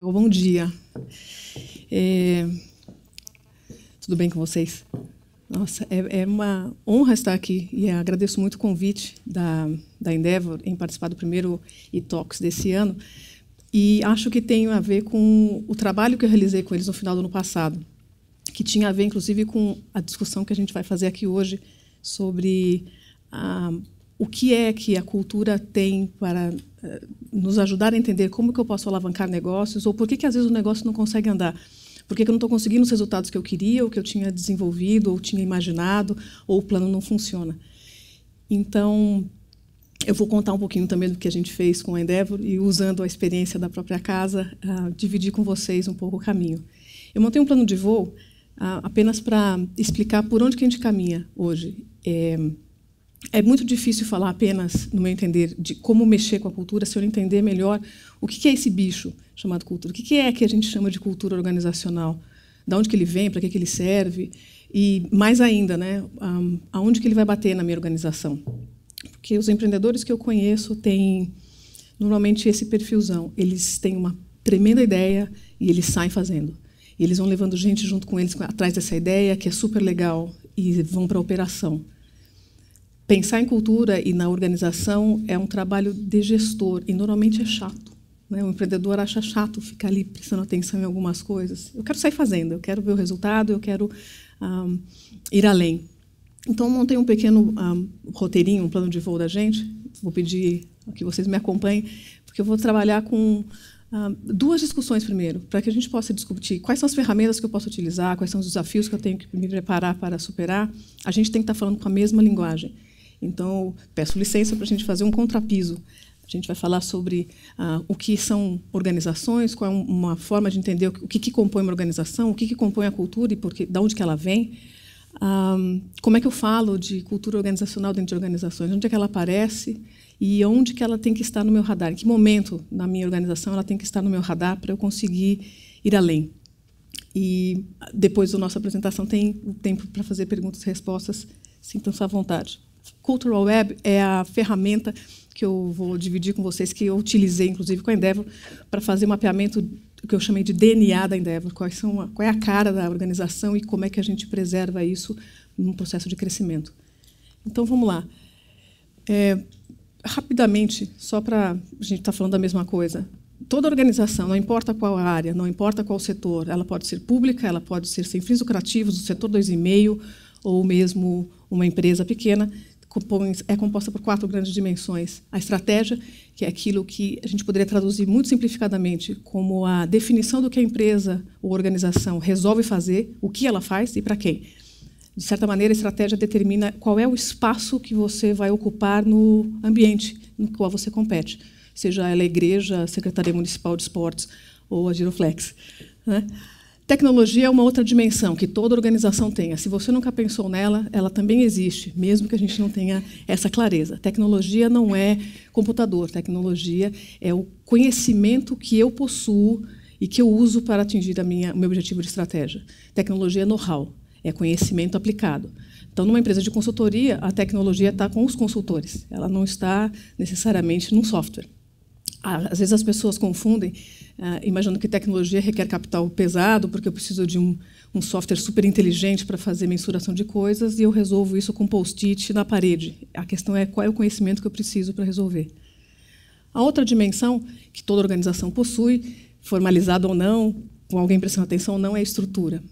Bom dia. É... Tudo bem com vocês? Nossa, é, é, uma honra estar aqui e agradeço muito o convite da, da Endeavor em participar do primeiro e-talks desse ano. E acho que tem a ver com o trabalho que eu realizei com eles no final do ano passado, que tinha a ver, inclusive, com a discussão que a gente vai fazer aqui hoje sobre a o que é que a cultura tem para eh, nos ajudar a entender como que eu posso alavancar negócios ou por que, que às vezes o negócio não consegue andar. Por que, que eu não estou conseguindo os resultados que eu queria, ou que eu tinha desenvolvido, ou tinha imaginado, ou o plano não funciona. Então, eu vou contar um pouquinho também do que a gente fez com a Endeavor e, usando a experiência da própria casa, uh, dividir com vocês um pouco o caminho. Eu montei um plano de voo uh, apenas para explicar por onde que a gente caminha hoje. É, é muito difícil falar apenas, no meu entender, de como mexer com a cultura se eu não entender melhor o que é esse bicho chamado cultura, o que é que a gente chama de cultura organizacional, da onde que ele vem, para que, que ele serve e mais ainda, né, aonde que ele vai bater na minha organização? Porque os empreendedores que eu conheço têm normalmente esse perfilzão, eles têm uma tremenda ideia e eles saem fazendo. E eles vão levando gente junto com eles atrás dessa ideia que é super legal e vão para a operação. Pensar em cultura e na organização é um trabalho de gestor e normalmente é chato. Né? O empreendedor acha chato ficar ali prestando atenção em algumas coisas. Eu quero sair fazendo, eu quero ver o resultado, eu quero um, ir além. Então, montei um pequeno um, roteirinho, um plano de voo da gente. Vou pedir que vocês me acompanhem, porque eu vou trabalhar com duas discussões primeiro, para que a gente possa discutir quais são as ferramentas que eu posso utilizar, quais são os desafios que eu tenho que me preparar para superar. A gente tem que estar falando com a mesma linguagem. Então, peço licença para a gente fazer um contrapiso. A gente vai falar sobre ah, o que são organizações, qual é uma forma de entender o que, que compõe uma organização, o que, que compõe a cultura e porque, de onde que ela vem. Ah, como é que eu falo de cultura organizacional dentro de organizações? Onde é que ela aparece e onde que ela tem que estar no meu radar? Em que momento na minha organização ela tem que estar no meu radar para eu conseguir ir além? E depois da nossa apresentação tem o tempo para fazer perguntas e respostas. Sintam-se à vontade. Cultural Web é a ferramenta que eu vou dividir com vocês, que eu utilizei, inclusive, com a Endeavor, para fazer o mapeamento que eu chamei de DNA da Endeavor. Quais são qual é a cara da organização e como é que a gente preserva isso num processo de crescimento. Então, vamos lá. É, rapidamente, só para a gente estar tá falando da mesma coisa. Toda organização, não importa qual área, não importa qual setor, ela pode ser pública, ela pode ser sem fins lucrativos, o setor 2,5, ou mesmo uma empresa pequena, é composta por quatro grandes dimensões. A estratégia, que é aquilo que a gente poderia traduzir muito simplificadamente como a definição do que a empresa ou organização resolve fazer, o que ela faz e para quem. De certa maneira, a estratégia determina qual é o espaço que você vai ocupar no ambiente no qual você compete, seja ela a igreja, a Secretaria Municipal de Esportes ou a Giroflex. Né? Tecnologia é uma outra dimensão que toda organização tenha. Se você nunca pensou nela, ela também existe, mesmo que a gente não tenha essa clareza. Tecnologia não é computador, tecnologia é o conhecimento que eu possuo e que eu uso para atingir a minha, o meu objetivo de estratégia. Tecnologia é know-how, é conhecimento aplicado. Então, numa empresa de consultoria, a tecnologia está com os consultores, ela não está necessariamente num software. Ah, às vezes as pessoas confundem, uh, imaginando que tecnologia requer capital pesado, porque eu preciso de um, um software super inteligente para fazer mensuração de coisas e eu resolvo isso com post-it na parede. A questão é qual é o conhecimento que eu preciso para resolver. A outra dimensão que toda organização possui, formalizada ou não, com alguém prestando atenção ou não, é a estrutura.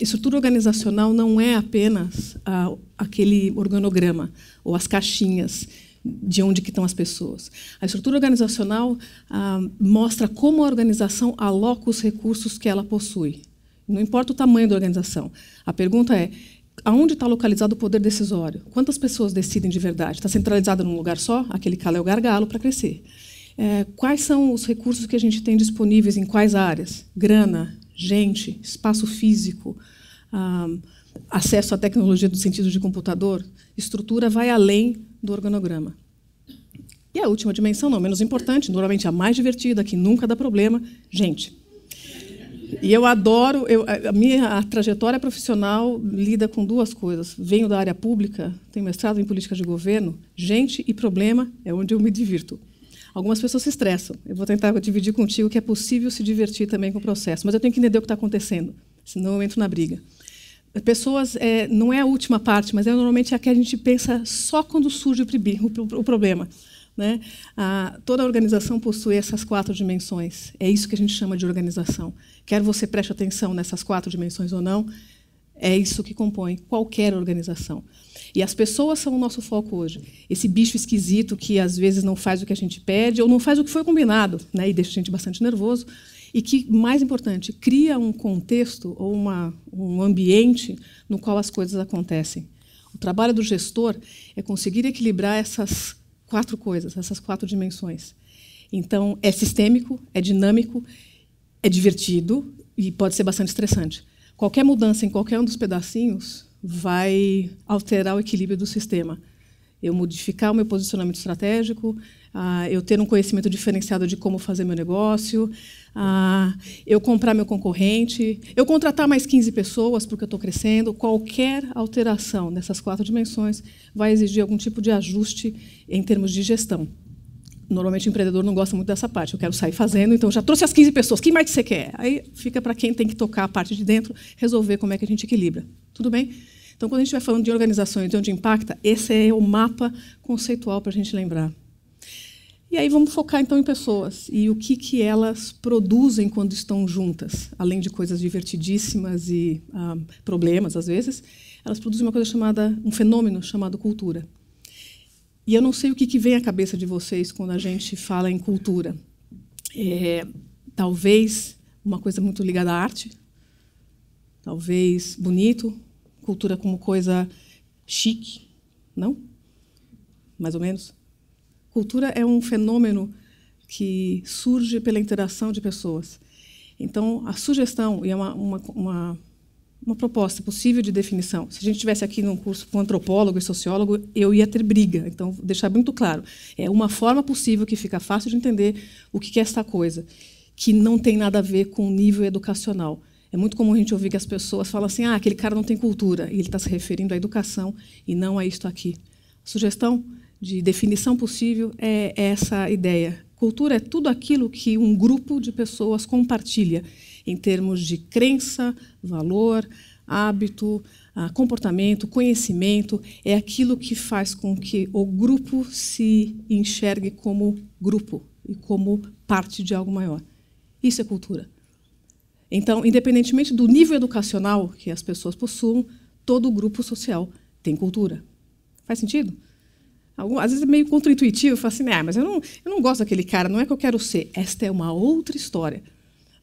Estrutura organizacional não é apenas aquele organograma ou as caixinhas de onde que estão as pessoas. A estrutura organizacional ah, mostra como a organização aloca os recursos que ela possui. Não importa o tamanho da organização. A pergunta é, aonde está localizado o poder decisório? Quantas pessoas decidem de verdade? Está centralizado num lugar só? Aquele calo é o gargalo para crescer. É, quais são os recursos que a gente tem disponíveis em quais áreas? Grana, gente, espaço físico, ah, acesso à tecnologia do sentido de computador, estrutura vai além do organograma. E a última dimensão, não menos importante, normalmente a mais divertida, que nunca dá problema, gente. E eu adoro, eu, a minha a trajetória profissional lida com duas coisas. Venho da área pública, tenho mestrado em política de governo, gente e problema é onde eu me divirto. Algumas pessoas se estressam. Eu vou tentar dividir contigo que é possível se divertir também com o processo, mas eu tenho que entender o que está acontecendo, senão eu entro na briga pessoas é, não é a última parte, mas é normalmente a que a gente pensa só quando surge o, o problema. Né? A, toda a organização possui essas quatro dimensões. É isso que a gente chama de organização. Quer você preste atenção nessas quatro dimensões ou não, é isso que compõe qualquer organização. E as pessoas são o nosso foco hoje. Esse bicho esquisito que às vezes não faz o que a gente pede ou não faz o que foi combinado, né? e deixa a gente bastante nervoso e que, mais importante, cria um contexto ou uma, um ambiente no qual as coisas acontecem. O trabalho do gestor é conseguir equilibrar essas quatro coisas, essas quatro dimensões. Então, é sistêmico, é dinâmico, é divertido e pode ser bastante estressante. Qualquer mudança em qualquer um dos pedacinhos vai alterar o equilíbrio do sistema eu modificar o meu posicionamento estratégico, ah, eu ter um conhecimento diferenciado de como fazer meu negócio, ah, eu comprar meu concorrente, eu contratar mais 15 pessoas porque eu estou crescendo. Qualquer alteração nessas quatro dimensões vai exigir algum tipo de ajuste em termos de gestão. Normalmente o empreendedor não gosta muito dessa parte. Eu quero sair fazendo, então já trouxe as 15 pessoas. Quem mais que você quer? Aí fica para quem tem que tocar a parte de dentro, resolver como é que a gente equilibra. Tudo bem? Então, quando a gente vai falando de organizações de onde impacta, esse é o mapa conceitual para a gente lembrar. E aí vamos focar então em pessoas e o que, que elas produzem quando estão juntas, além de coisas divertidíssimas e ah, problemas às vezes, elas produzem uma coisa chamada um fenômeno chamado cultura. E eu não sei o que, que vem à cabeça de vocês quando a gente fala em cultura. É, talvez uma coisa muito ligada à arte, talvez bonito, cultura como coisa chique, não? Mais ou menos. Cultura é um fenômeno que surge pela interação de pessoas. Então, a sugestão e é uma, uma, uma, uma proposta possível de definição. Se a gente tivesse aqui num curso com antropólogo e sociólogo, eu ia ter briga. Então, deixar muito claro. É uma forma possível que fica fácil de entender o que é esta coisa, que não tem nada a ver com o nível educacional é muito comum a gente ouvir que as pessoas falam assim: ah, aquele cara não tem cultura, e ele está se referindo à educação e não a isto aqui. A sugestão de definição possível é essa ideia. Cultura é tudo aquilo que um grupo de pessoas compartilha em termos de crença, valor, hábito, ah, comportamento, conhecimento. É aquilo que faz com que o grupo se enxergue como grupo e como parte de algo maior. Isso é cultura. Então, independentemente do nível educacional que as pessoas possuam, todo grupo social tem cultura. Faz sentido? Às vezes é meio contraintuitivo, falo assim, ah, mas eu não, eu não gosto daquele cara, não é que eu quero ser. Esta é uma outra história.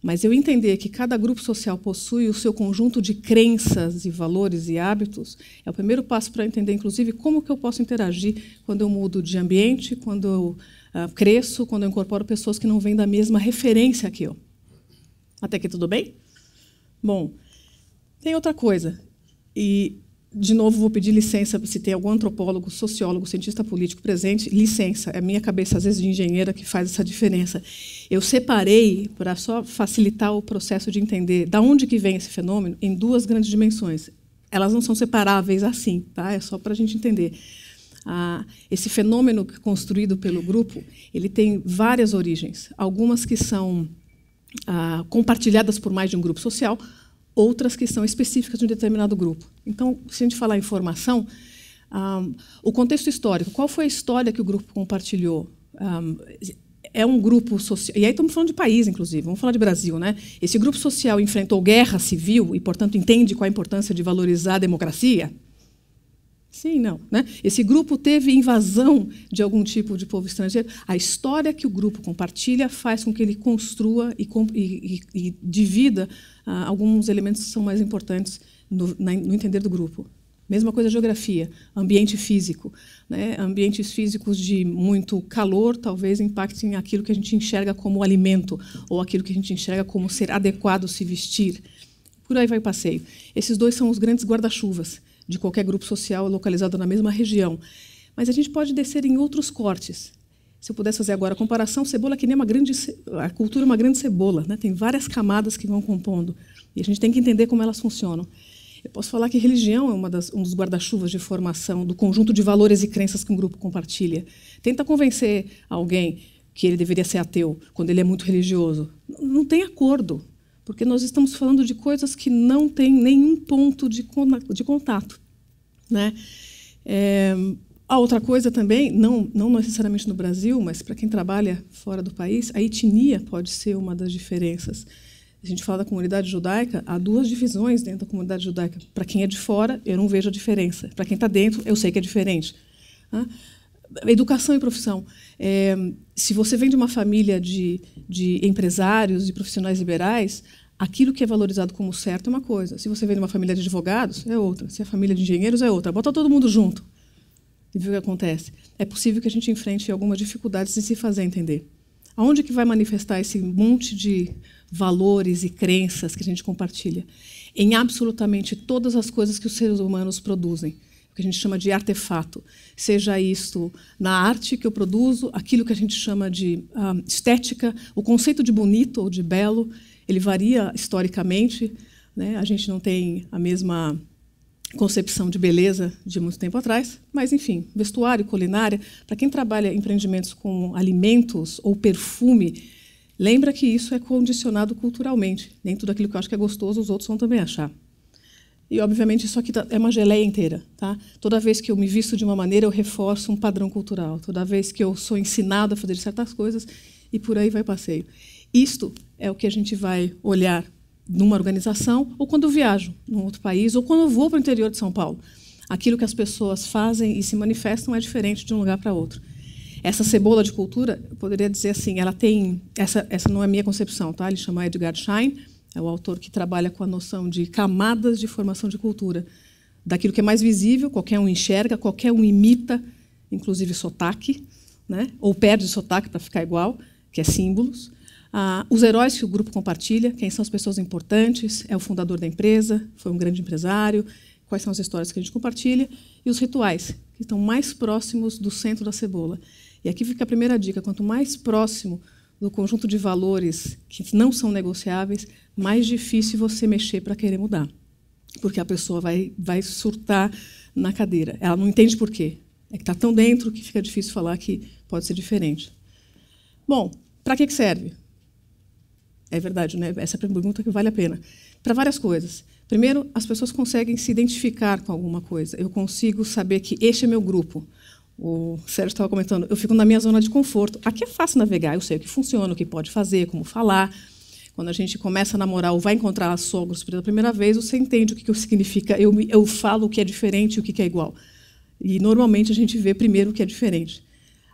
Mas eu entender que cada grupo social possui o seu conjunto de crenças e valores e hábitos é o primeiro passo para entender, inclusive, como que eu posso interagir quando eu mudo de ambiente, quando eu uh, cresço, quando eu incorporo pessoas que não vêm da mesma referência que eu. Até que tudo bem? Bom, tem outra coisa. E, de novo, vou pedir licença se tem algum antropólogo, sociólogo, cientista político presente. Licença, é minha cabeça, às vezes, de engenheira, que faz essa diferença. Eu separei, para só facilitar o processo de entender da onde que vem esse fenômeno, em duas grandes dimensões. Elas não são separáveis assim, tá? É só para a gente entender. Ah, esse fenômeno é construído pelo grupo, ele tem várias origens. Algumas que são ah, compartilhadas por mais de um grupo social, outras que são específicas de um determinado grupo. Então, se a gente falar informação, um, ah, o contexto histórico, qual foi a história que o grupo compartilhou? Um, ah, é um grupo social. E aí estamos falando de país, inclusive, vamos falar de Brasil. Né? Esse grupo social enfrentou guerra civil e, portanto, entende qual a importância de valorizar a democracia? Sim, não. Né? Esse grupo teve invasão de algum tipo de povo estrangeiro. A história que o grupo compartilha faz com que ele construa e, e, e divida ah, alguns elementos que são mais importantes no, na, no, entender do grupo. Mesma coisa geografia, ambiente físico. Né? Ambientes físicos de muito calor talvez impactem aquilo que a gente enxerga como alimento ou aquilo que a gente enxerga como ser adequado se vestir. Por aí vai o passeio. Esses dois são os grandes guarda-chuvas de qualquer grupo social localizado na mesma região. Mas a gente pode descer em outros cortes. Se eu pudesse fazer agora a comparação, cebola é que nem uma grande a cultura é uma grande cebola, né? Tem várias camadas que vão compondo e a gente tem que entender como elas funcionam. Eu posso falar que religião é das, um dos guarda-chuvas de formação do conjunto de valores e crenças que um grupo compartilha. Tenta convencer alguém que ele deveria ser ateu quando ele é muito religioso. não tem acordo. Porque nós estamos falando de coisas que não têm nenhum ponto de, contato. Né? É, a outra coisa também, não, não necessariamente no Brasil, mas para quem trabalha fora do país, a etnia pode ser uma das diferenças. A gente fala da comunidade judaica, há duas divisões dentro da comunidade judaica. Para quem é de fora, eu não vejo a diferença. Para quem está dentro, eu sei que é diferente. Né? educação e profissão. É, se você vem de uma família de, de empresários, de profissionais liberais, aquilo que é valorizado como certo é uma coisa. Se você vem de uma família de advogados, é outra. Se é família de engenheiros, é outra. Bota todo mundo junto e vê o que acontece. É possível que a gente enfrente algumas dificuldades em se fazer entender. Aonde que vai manifestar esse monte de valores e crenças que a gente compartilha? Em absolutamente todas as coisas que os seres humanos produzem que a gente chama de artefato, seja isto na arte que eu produzo, aquilo que a gente chama de uh, estética, o conceito de bonito ou de belo, ele varia historicamente. Né? A gente não tem a mesma concepção de beleza de muito tempo atrás, mas enfim, vestuário, culinária, para quem trabalha empreendimentos com alimentos ou perfume, lembra que isso é condicionado culturalmente. Nem tudo aquilo que eu acho que é gostoso os outros vão também achar. E obviamente isso aqui tá, é uma geleia inteira, tá? Toda vez que eu me visto de uma maneira, eu reforço um padrão cultural. Toda vez que eu sou ensinado a fazer certas coisas e por aí vai passeio. Isto é o que a gente vai olhar numa organização ou quando eu viajo num outro país ou quando eu vou para o interior de São Paulo. Aquilo que as pessoas fazem e se manifestam é diferente de um lugar para outro. Essa cebola de cultura, eu poderia dizer assim, ela tem essa essa não é minha concepção, tá? Ele chama Edgar Schein, é o autor que trabalha com a noção de camadas de formação de cultura, daquilo que é mais visível, qualquer um enxerga, qualquer um imita, inclusive sotaque, né? Ou perde sotaque para ficar igual, que é símbolos. Ah, os heróis que o grupo compartilha, quem são as pessoas importantes, é o fundador da empresa, foi um grande empresário, quais são as histórias que a gente compartilha, e os rituais, que estão mais próximos do centro da cebola. E aqui fica a primeira dica: quanto mais próximo do conjunto de valores que não são negociáveis, mais difícil você mexer para querer mudar. Porque a pessoa vai, vai surtar na cadeira. Ela não entende por quê. É que está tão dentro que fica difícil falar que pode ser diferente. Bom, para que serve? É verdade, né? Essa é pergunta que vale a pena. Para várias coisas. Primeiro, as pessoas conseguem se identificar com alguma coisa. Eu consigo saber que este é meu grupo. O Sérgio estava comentando, eu fico na minha zona de conforto. Aqui é fácil navegar, eu sei o que funciona, o que pode fazer, como falar. Quando a gente começa a namorar ou vai encontrar sogros pela primeira vez, você entende o que, que significa. Eu, eu falo o que é diferente e o que, que é igual. E normalmente a gente vê primeiro o que é diferente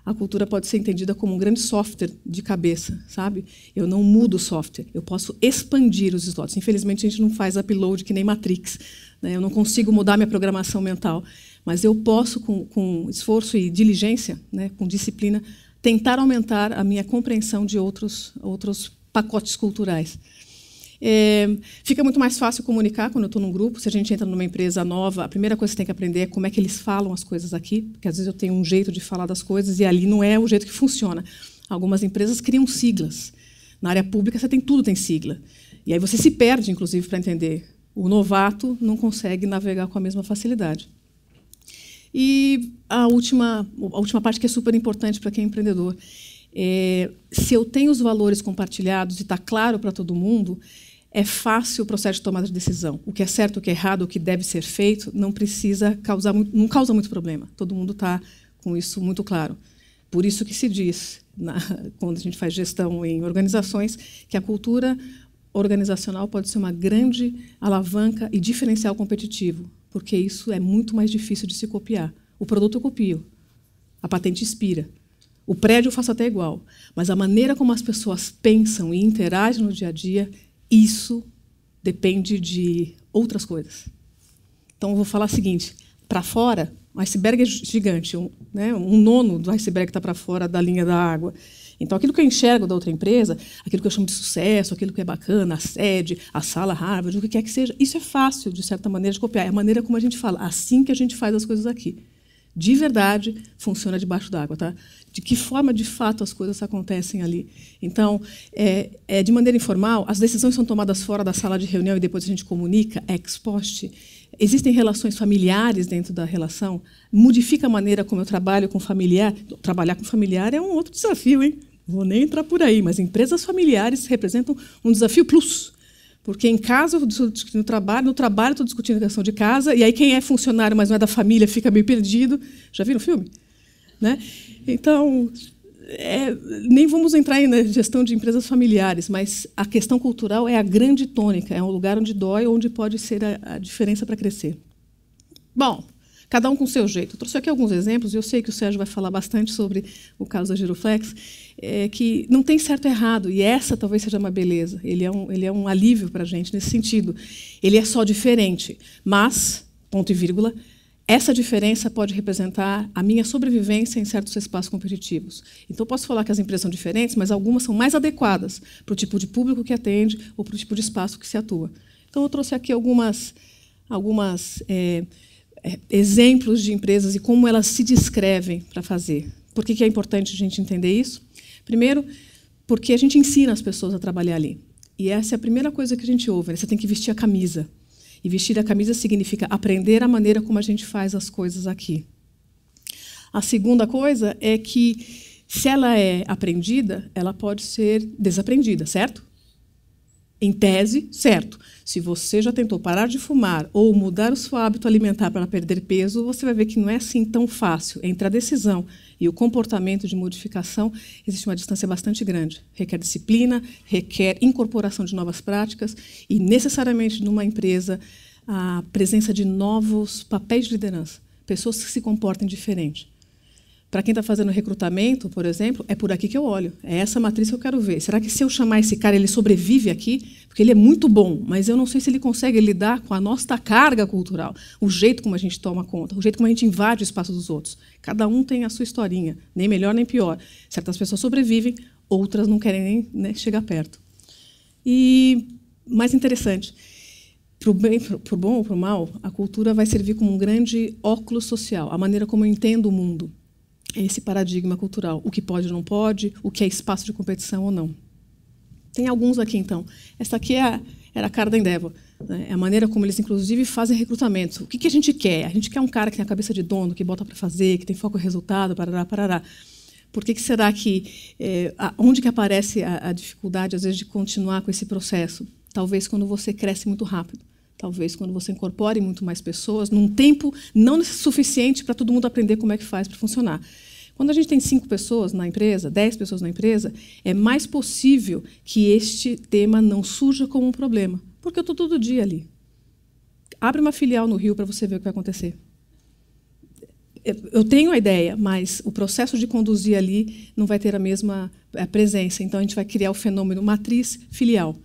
a cultura pode ser entendida como um grande software de cabeça, sabe? Eu não mudo o software, eu posso expandir os slots. Infelizmente, a gente não faz upload que nem Matrix. Né? Eu não consigo mudar minha programação mental, mas eu posso, com, com esforço e diligência, né? com disciplina, tentar aumentar a minha compreensão de outros, outros pacotes culturais. É, fica muito mais fácil comunicar quando eu estou num grupo. Se a gente entra numa empresa nova, a primeira coisa que você tem que aprender é como é que eles falam as coisas aqui, porque às vezes eu tenho um jeito de falar das coisas e ali não é o jeito que funciona. Algumas empresas criam siglas. Na área pública você tem tudo tem sigla. E aí você se perde, inclusive, para entender. O novato não consegue navegar com a mesma facilidade. E a última, a última parte que é super importante para quem é empreendedor é, se eu tenho os valores compartilhados e está claro para todo mundo, é fácil o processo de tomada de decisão. O que é certo, o que é errado, o que deve ser feito, não precisa causar não causa muito problema. Todo mundo está com isso muito claro. Por isso que se diz, na, quando a gente faz gestão em organizações, que a cultura organizacional pode ser uma grande alavanca e diferencial competitivo, porque isso é muito mais difícil de se copiar. O produto eu copio, a patente expira, o prédio eu faço até igual, mas a maneira como as pessoas pensam e interagem no dia a dia, isso depende de outras coisas. Então eu vou falar o seguinte: para fora, o iceberg é gigante, um, né, um nono do iceberg está para fora da linha da água. Então, aquilo que eu enxergo da outra empresa, aquilo que eu chamo de sucesso, aquilo que é bacana, a sede, a sala Harvard, o que quer que seja, isso é fácil, de certa maneira, de copiar. É a maneira como a gente fala, assim que a gente faz as coisas aqui de verdade funciona debaixo d'água, tá? De que forma de fato as coisas acontecem ali. Então, é, é, de maneira informal, as decisões são tomadas fora da sala de reunião e depois a gente comunica ex post. Existem relações familiares dentro da relação. Modifica a maneira como eu trabalho com familiar. Trabalhar com familiar é um outro desafio, hein? Vou nem entrar por aí, mas empresas familiares representam um desafio plus porque em casa eu estou discutindo trabalho, no trabalho estou discutindo a questão de casa, e aí quem é funcionário, mas não é da família, fica meio perdido. Já viram o filme? Né? Então, é, nem vamos entrar na gestão de empresas familiares, mas a questão cultural é a grande tônica, é um lugar onde dói, onde pode ser a, a diferença para crescer. Bom, cada um com seu jeito. Eu trouxe aqui alguns exemplos, e eu sei que o Sérgio vai falar bastante sobre o caso da Giroflex, é, que não tem certo e errado, e essa talvez seja uma beleza. Ele é um, ele é um alívio para a gente nesse sentido. Ele é só diferente, mas, ponto e vírgula, essa diferença pode representar a minha sobrevivência em certos espaços competitivos. Então, posso falar que as empresas são diferentes, mas algumas são mais adequadas para o tipo de público que atende ou para o tipo de espaço que se atua. Então, eu trouxe aqui algumas, algumas é, é, exemplos de empresas e como elas se descrevem para fazer. Por que, que é importante a gente entender isso? Primeiro, porque a gente ensina as pessoas a trabalhar ali. E essa é a primeira coisa que a gente ouve. Né? Você tem que vestir a camisa. E vestir a camisa significa aprender a maneira como a gente faz as coisas aqui. A segunda coisa é que, se ela é aprendida, ela pode ser desaprendida, certo? Em tese, certo. Se você já tentou parar de fumar ou mudar o seu hábito alimentar para perder peso, você vai ver que não é assim tão fácil. Entre a decisão e o comportamento de modificação, existe uma distância bastante grande. Requer disciplina, requer incorporação de novas práticas e, necessariamente, numa empresa, a presença de novos papéis de liderança, pessoas que se comportem diferente. Para quem está fazendo recrutamento, por exemplo, é por aqui que eu olho. É essa matriz que eu quero ver. Será que se eu chamar esse cara, ele sobrevive aqui? Porque ele é muito bom, mas eu não sei se ele consegue lidar com a nossa carga cultural, o jeito como a gente toma conta, o jeito como a gente invade o espaço dos outros. Cada um tem a sua historinha, nem melhor nem pior. Certas pessoas sobrevivem, outras não querem nem né, chegar perto. E mais interessante, para o bem, para o bom ou para o mal, a cultura vai servir como um grande óculos social, a maneira como eu entendo o mundo esse paradigma cultural, o que pode ou não pode, o que é espaço de competição ou não. Tem alguns aqui, então. Essa aqui é a, era a cara da Endeavor. Né? É a maneira como eles, inclusive, fazem recrutamento. O que, que a gente quer? A gente quer um cara que tem a cabeça de dono, que bota para fazer, que tem foco em resultado, parará, parará. Por que, que será que... É, onde que aparece a, a dificuldade, às vezes, de continuar com esse processo? Talvez quando você cresce muito rápido. Talvez quando você incorpore muito mais pessoas, num tempo não suficiente para todo mundo aprender como é que faz para funcionar. Quando a gente tem cinco pessoas na empresa, dez pessoas na empresa, é mais possível que este tema não surja como um problema, porque eu estou todo dia ali. Abre uma filial no Rio para você ver o que vai acontecer. É, eu tenho a ideia, mas o processo de conduzir ali não vai ter a mesma é, presença. Então a gente vai criar o fenômeno matriz filial.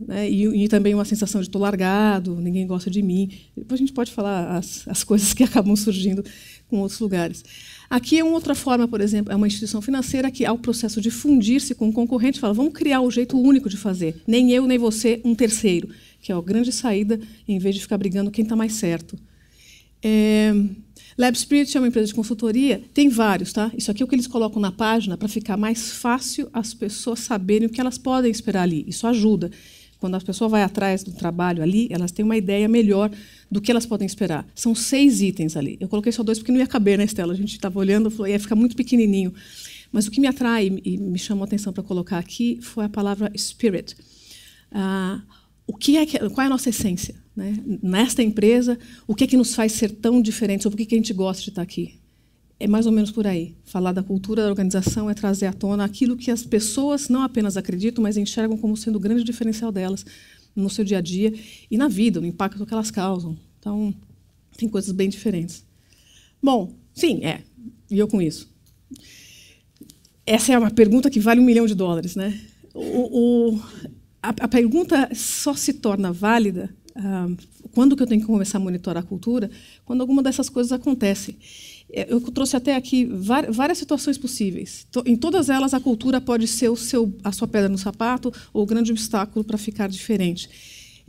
Né? E, e, também uma sensação de estou largado, ninguém gosta de mim. Depois a gente pode falar as, as coisas que acabam surgindo com outros lugares. Aqui é uma outra forma, por exemplo, é uma instituição financeira que, ao processo de fundir-se com o um concorrente, fala: vamos criar o um jeito único de fazer, nem eu, nem você, um terceiro, que é a grande saída, em vez de ficar brigando quem está mais certo. É... Lab Spirit é uma empresa de consultoria, tem vários, tá? Isso aqui é o que eles colocam na página para ficar mais fácil as pessoas saberem o que elas podem esperar ali. Isso ajuda. Quando a pessoa vai atrás do trabalho ali, elas têm uma ideia melhor do que elas podem esperar. São seis itens ali. Eu coloquei só dois porque não ia caber na né, Estela. A gente estava olhando e ia ficar muito pequenininho. Mas o que me atrai e me chamou a atenção para colocar aqui foi a palavra spirit. Ah, o que é que, qual é a nossa essência? Né? Nesta empresa, o que é que nos faz ser tão diferentes? Ou por que, que a gente gosta de estar aqui? é mais ou menos por aí. Falar da cultura da organização é trazer à tona aquilo que as pessoas não apenas acreditam, mas enxergam como sendo o grande diferencial delas no seu dia a dia e na vida, no impacto que elas causam. Então, tem coisas bem diferentes. Bom, sim, é. E eu com isso. Essa é uma pergunta que vale um milhão de dólares, né? O, o, a, a, pergunta só se torna válida uh, quando que eu tenho que começar a monitorar a cultura? Quando alguma dessas coisas acontece. É, eu trouxe até aqui várias situações possíveis. Em todas elas, a cultura pode ser seu, a sua pedra no sapato ou o grande obstáculo para ficar diferente.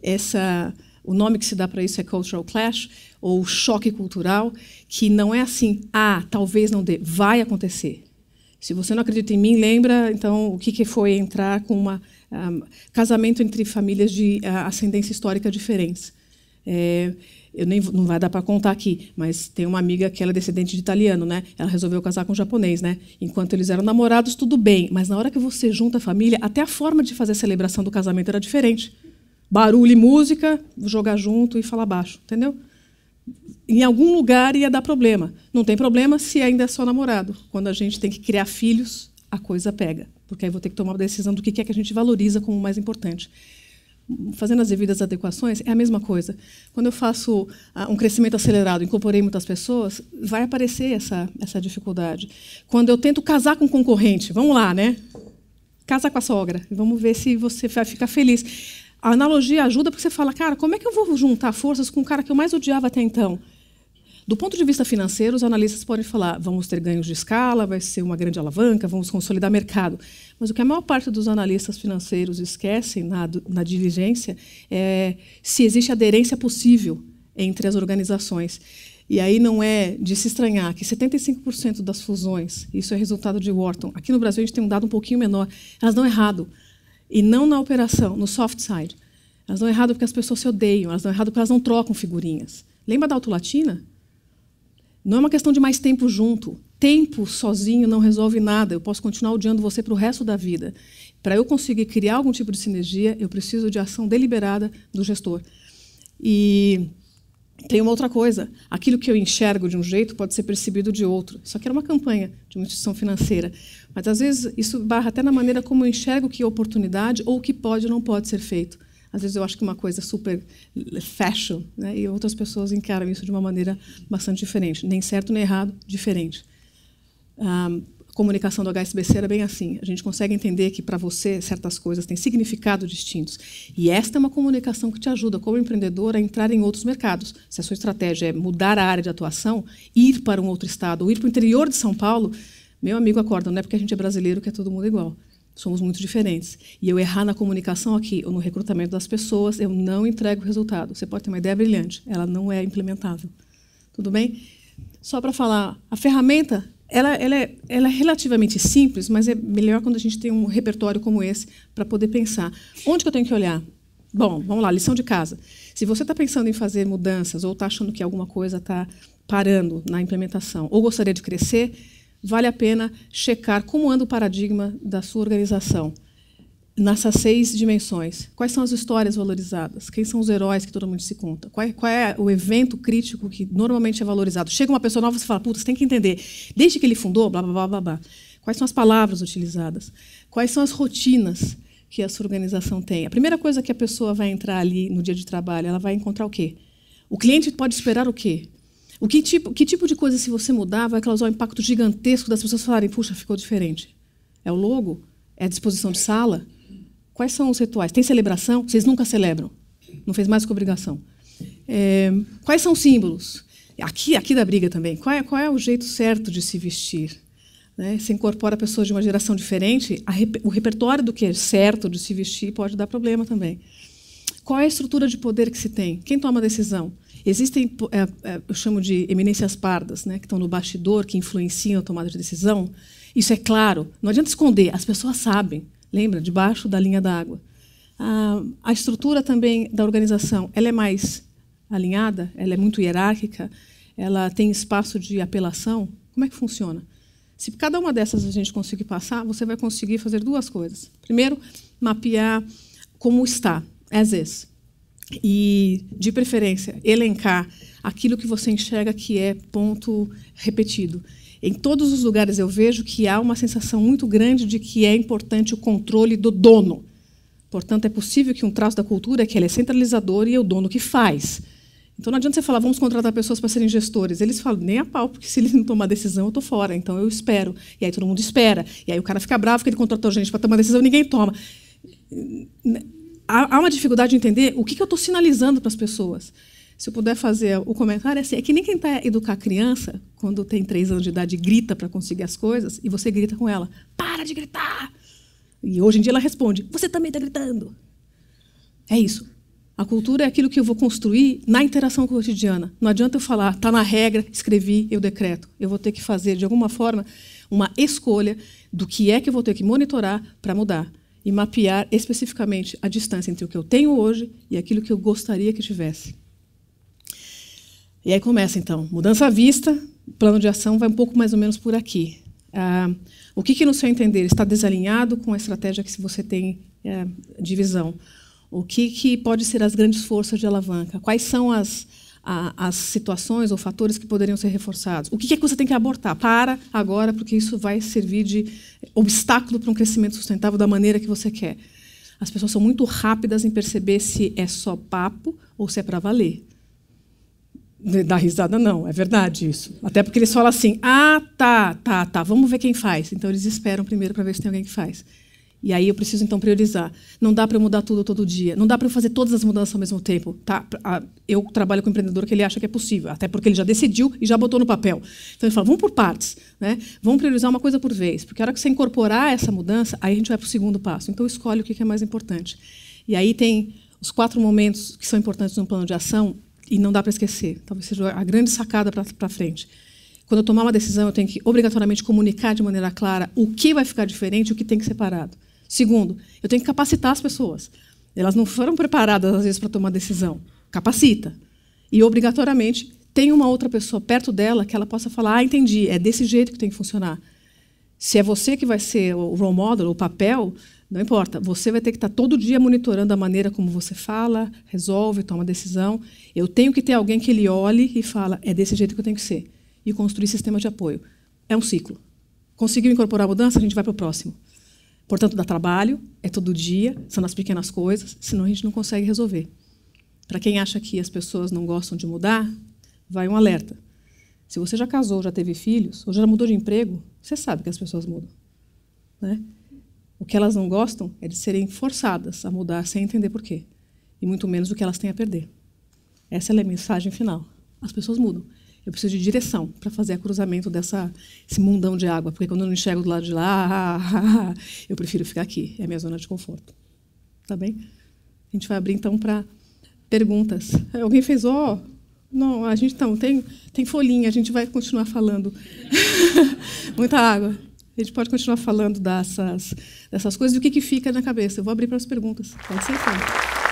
Essa, o nome que se dá para isso é cultural clash ou choque cultural, que não é assim, ah, talvez não dê, vai acontecer. Se você não acredita em mim, lembra então o que, que foi entrar com uma um, ah, casamento entre famílias de uh, ascendência histórica diferentes é, eu nem não vai dar para contar aqui, mas tem uma amiga que ela é descendente de italiano, né? Ela resolveu casar com um japonês, né? Enquanto eles eram namorados, tudo bem, mas na hora que você junta a família, até a forma de fazer a celebração do casamento era diferente. Barulho e música, jogar junto e falar baixo, entendeu? Em algum lugar ia dar problema. Não tem problema se ainda é só namorado. Quando a gente tem que criar filhos, a coisa pega, porque aí vou ter que tomar uma decisão do que é que a gente valoriza como mais importante fazendo as devidas adequações, é a mesma coisa. Quando eu faço ah, um crescimento acelerado, incorporei muitas pessoas, vai aparecer essa, essa dificuldade. Quando eu tento casar com um concorrente, vamos lá, né? Casa com a sogra, vamos ver se você vai ficar feliz. A analogia ajuda porque você fala, cara, como é que eu vou juntar forças com o cara que eu mais odiava até então? Do ponto de vista financeiro, os analistas podem falar: vamos ter ganhos de escala, vai ser uma grande alavanca, vamos consolidar mercado. Mas o que a maior parte dos analistas financeiros esquecem na, na diligência é se existe aderência possível entre as organizações. E aí não é de se estranhar que 75% das fusões, isso é resultado de Wharton. Aqui no Brasil a gente tem um dado um pouquinho menor. Elas dão errado. E não na operação, no soft side. Elas dão errado porque as pessoas se odeiam, elas dão errado porque elas não trocam figurinhas. Lembra da Autolatina? Não é uma questão de mais tempo junto. Tempo sozinho não resolve nada. Eu posso continuar odiando você para o resto da vida. Para eu conseguir criar algum tipo de sinergia, eu preciso de ação deliberada do gestor. E tem uma outra coisa. Aquilo que eu enxergo de um jeito pode ser percebido de outro. Isso aqui era uma campanha de uma instituição financeira. Mas, às vezes, isso barra até na maneira como eu enxergo que é oportunidade ou o que pode ou não pode ser feito. Às vezes eu acho que uma coisa super eh, fashion, né? E outras pessoas encaram isso de uma maneira bastante diferente. Nem certo nem errado, diferente. Um, ah, a comunicação do HSBC era bem assim. A gente consegue entender que para você certas coisas têm significado distintos. E esta é uma comunicação que te ajuda, como empreendedor, a entrar em outros mercados. Se a sua estratégia é mudar a área de atuação, ir para um outro estado ou ir para o interior de São Paulo, meu amigo acorda, não é porque a gente é brasileiro que é todo mundo igual. Somos muito diferentes. E eu errar na comunicação aqui ou no recrutamento das pessoas, eu não entrego o resultado. Você pode ter uma ideia brilhante, ela não é implementável. Tudo bem? Só para falar, a ferramenta ela, ela, é, ela, é, relativamente simples, mas é melhor quando a gente tem um repertório como esse para poder pensar. Onde que eu tenho que olhar? Bom, vamos lá, lição de casa. Se você está pensando em fazer mudanças ou está achando que alguma coisa está parando na implementação ou gostaria de crescer, vale a pena checar como anda o paradigma da sua organização nessas seis dimensões. Quais são as histórias valorizadas? Quem são os heróis que todo mundo se conta? Qual é, qual é o evento crítico que normalmente é valorizado? Chega uma pessoa nova e fala, putz, tem que entender. Desde que ele fundou, blá, blá, blá, blá, blá. Quais são as palavras utilizadas? Quais são as rotinas que a sua organização tem? A primeira coisa que a pessoa vai entrar ali no dia de trabalho, ela vai encontrar o quê? O cliente pode esperar o quê? O que tipo, que tipo de coisa, se você mudar, vai causar um impacto gigantesco das pessoas falarem, puxa, ficou diferente? É o logo? É a disposição de sala? Quais são os rituais? Tem celebração? Vocês nunca celebram. Não fez mais que obrigação. É, quais são os símbolos? Aqui, aqui da briga também. Qual é, qual é o jeito certo de se vestir? Né? Se incorpora pessoas de uma geração diferente, o repertório do que é certo de se vestir pode dar problema também. Qual é a estrutura de poder que se tem? Quem toma a decisão? Existem, é, é, eu chamo de eminências pardas, né, que estão no bastidor, que influenciam a tomada de decisão. Isso é claro, não adianta esconder, as pessoas sabem. Lembra? Debaixo da linha d'água. A, a estrutura também da organização, ela é mais alinhada, ela é muito hierárquica, ela tem espaço de apelação. Como é que funciona? Se cada uma dessas a gente conseguir passar, você vai conseguir fazer duas coisas. Primeiro, mapear como está, as is e, de preferência, elencar aquilo que você enxerga que é ponto repetido. Em todos os lugares eu vejo que há uma sensação muito grande de que é importante o controle do dono. Portanto, é possível que um traço da cultura é que ele é centralizador e é o dono que faz. Então não adianta você falar, vamos contratar pessoas para serem gestores. Eles falam, nem a pau, porque se eles não tomar decisão, eu estou fora. Então eu espero. E aí todo mundo espera. E aí o cara fica bravo que ele contratou gente para tomar decisão e ninguém toma há, há uma dificuldade de entender o que, que eu estou sinalizando para as pessoas. Se eu puder fazer o comentário, é assim, é que nem quem está educar criança, quando tem três anos de idade, grita para conseguir as coisas, e você grita com ela, para de gritar! E hoje em dia ela responde, você também está gritando. É isso. A cultura é aquilo que eu vou construir na interação cotidiana. Não adianta eu falar, está na regra, escrevi, eu decreto. Eu vou ter que fazer, de alguma forma, uma escolha do que é que eu vou ter que monitorar para mudar e mapear especificamente a distância entre o que eu tenho hoje e aquilo que eu gostaria que tivesse. E aí começa, então, mudança à vista, plano de ação vai um pouco mais ou menos por aqui. Ah, o que, que, no seu entender, está desalinhado com a estratégia que você tem é, de visão? O que, que pode ser as grandes forças de alavanca? Quais são as, a, as situações ou fatores que poderiam ser reforçados. O que é que você tem que abortar? Para agora, porque isso vai servir de obstáculo para um crescimento sustentável da maneira que você quer. As pessoas são muito rápidas em perceber se é só papo ou se é para valer. Dá risada, não, é verdade isso. Até porque eles falam assim: ah, tá, tá, tá, vamos ver quem faz. Então eles esperam primeiro para ver se tem alguém que faz. E aí eu preciso então priorizar. Não dá para eu mudar tudo todo dia. Não dá para eu fazer todas as mudanças ao mesmo tempo. Tá? Eu trabalho com um empreendedor que ele acha que é possível, até porque ele já decidiu e já botou no papel. Então ele fala: vamos por partes, né? Vamos priorizar uma coisa por vez, porque a hora que você incorporar essa mudança, aí a gente vai para o segundo passo. Então escolhe o que é mais importante. E aí tem os quatro momentos que são importantes no plano de ação e não dá para esquecer. Talvez seja a grande sacada para frente quando eu tomar uma decisão, eu tenho que obrigatoriamente comunicar de maneira clara o que vai ficar diferente e o que tem que ser separado. Segundo, eu tenho que capacitar as pessoas. Elas não foram preparadas, às vezes, para tomar decisão. Capacita. E, obrigatoriamente, tem uma outra pessoa perto dela que ela possa falar: ah, entendi, é desse jeito que tem que funcionar. Se é você que vai ser o role model, o papel, não importa. Você vai ter que estar tá todo dia monitorando a maneira como você fala, resolve, toma decisão. Eu tenho que ter alguém que ele olhe e fala: é desse jeito que eu tenho que ser. E construir sistema de apoio. É um ciclo. Conseguiu incorporar a mudança? A gente vai para o próximo. Portanto, dá trabalho, é todo dia, são as pequenas coisas, senão a gente não consegue resolver. Para quem acha que as pessoas não gostam de mudar, vai um alerta. Se você já casou, já teve filhos, ou já mudou de emprego, você sabe que as pessoas mudam. Né? O que elas não gostam é de serem forçadas a mudar sem entender por quê, e muito menos o que elas têm a perder. Essa é a mensagem final. As pessoas mudam. Eu preciso de direção para fazer o cruzamento dessa esse mundão de água, porque quando eu não enxergo do lado de lá, eu prefiro ficar aqui. É a minha zona de conforto. Tá bem? A gente vai abrir então para perguntas. Alguém fez ó? Oh, não, a gente então tem tem folhinha, a gente vai continuar falando. Muita água. A gente pode continuar falando dessas, dessas coisas, O que, que fica na cabeça. Eu vou abrir para as perguntas. Pode ser, então.